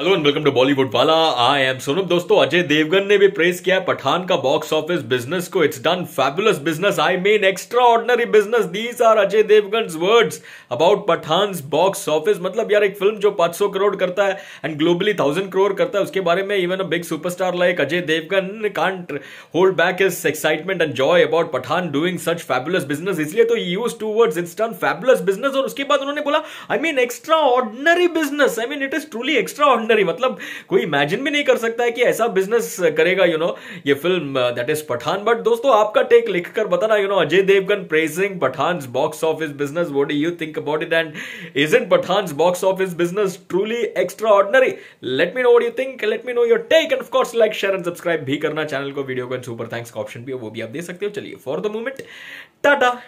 hello and welcome to Bollywood वाला I M Sonam दोस्तों अजय देवगन ने भी प्रेस किया पठान का बॉक्स ऑफिस बिजनेस को it's done fabulous business I mean extraordinary business these are Ajay Devgn words about Pathaan box office मतलब यार एक फिल्म जो 500 करोड़ करता है एंड ग्लोबली थाउजेंड करोड़ करता है उसके बारे में even a big superstar like Ajay Devgn can't hold back is excitement and joy about Pathaan doing such fabulous business इसलिए तो use two words it's done fabulous business और उसके बाद उन्होंने बोला I mean extraordinary business I mean it is truly extra अंदर ही मतलब कोई इमेजिन भी नहीं कर सकता है कि ऐसा बिजनेस करेगा यू नो ये film that is Pathaan but दोस्तों आपका टेक लिखकर बताना you know Ajay Devgn praising Pathaan box office business what do you think about it and is in Pathaan box office business truly extraordinary let me know what you think let me know your take and of course like share and subscribe भी करना channel को video को super thanks का option भी है वो भी आप दे सकते हो चलिए फॉर द मोमेंट टाटा